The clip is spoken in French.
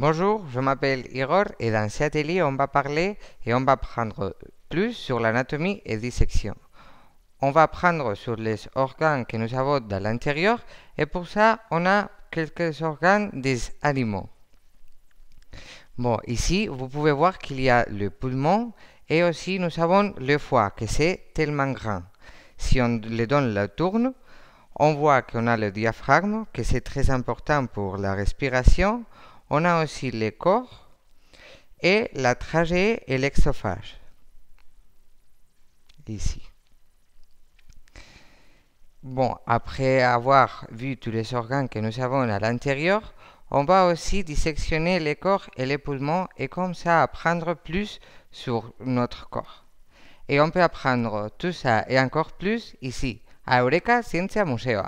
Bonjour, je m'appelle Igor et dans cet atelier, on va parler et on va apprendre plus sur l'anatomie et dissection. On va apprendre sur les organes que nous avons dans l'intérieur et pour ça, on a quelques organes des animaux. Bon, ici, vous pouvez voir qu'il y a le poumon et aussi nous avons le foie, que c'est tellement grand. Si on le donne la tourne, on voit qu'on a le diaphragme, que c'est très important pour la respiration. On a aussi les corps et la trajet et l'exophage. Ici. Bon, après avoir vu tous les organes que nous avons à l'intérieur, on va aussi dissectionner les corps et les poumons et comme ça apprendre plus sur notre corps. Et on peut apprendre tout ça et encore plus ici, à Eureka Ciencia Museo.